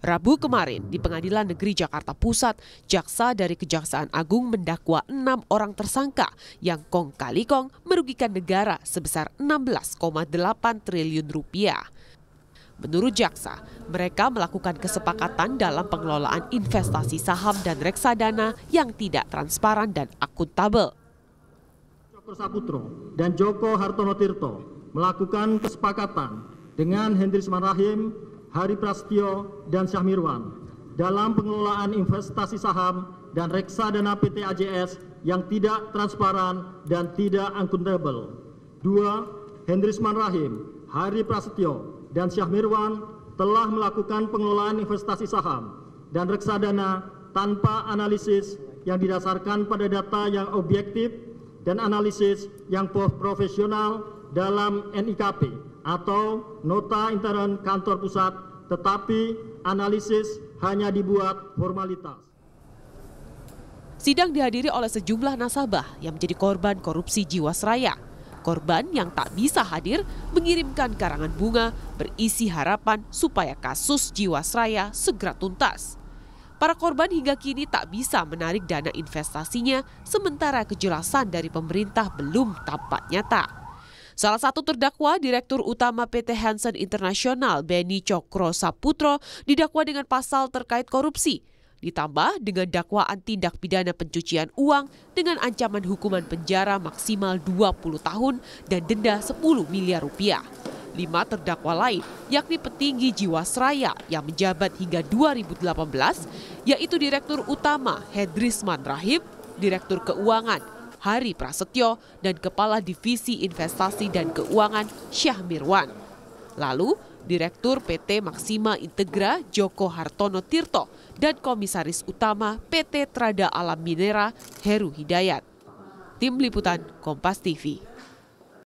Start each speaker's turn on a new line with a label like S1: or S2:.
S1: Rabu kemarin di Pengadilan Negeri Jakarta Pusat, jaksa dari Kejaksaan Agung mendakwa enam orang tersangka yang kong kali kong merugikan negara sebesar 16,8 triliun rupiah. Menurut jaksa, mereka melakukan kesepakatan dalam pengelolaan investasi saham dan reksadana yang tidak transparan dan akuntabel.
S2: Joko Saputro dan Joko Hartono Tirto melakukan kesepakatan dengan Hendrisman Rahim Hari Prasetyo dan Syahmirwan dalam pengelolaan investasi saham dan reksadana PT AJS yang tidak transparan dan tidak akuntabel. Dua Hendrisman Rahim, Hari Prasetyo, dan Syahmirwan telah melakukan pengelolaan investasi saham dan reksadana tanpa analisis yang didasarkan pada data yang objektif dan analisis yang profesional dalam NIKP atau Nota Intern Kantor Pusat tetapi analisis hanya dibuat formalitas.
S1: Sidang dihadiri oleh sejumlah nasabah yang menjadi korban korupsi Jiwasraya. Korban yang tak bisa hadir mengirimkan karangan bunga berisi harapan supaya kasus Jiwasraya segera tuntas. Para korban hingga kini tak bisa menarik dana investasinya sementara kejelasan dari pemerintah belum tampak nyata. Salah satu terdakwa, Direktur Utama PT Hansen Internasional Benny Cokro Saputro, didakwa dengan pasal terkait korupsi, ditambah dengan dakwaan tindak pidana pencucian uang dengan ancaman hukuman penjara maksimal 20 tahun dan denda 10 miliar rupiah. Lima terdakwa lain, yakni petinggi Jiwasraya yang menjabat hingga 2018, yaitu Direktur Utama Hedrisman Rahim, Direktur Keuangan Hari Prasetyo, dan Kepala Divisi Investasi dan Keuangan Syah Mirwan. Lalu, Direktur PT Maksima Integra Joko Hartono Tirto dan Komisaris Utama PT Trada Alam Minera Heru Hidayat. Tim Liputan Kompas TV.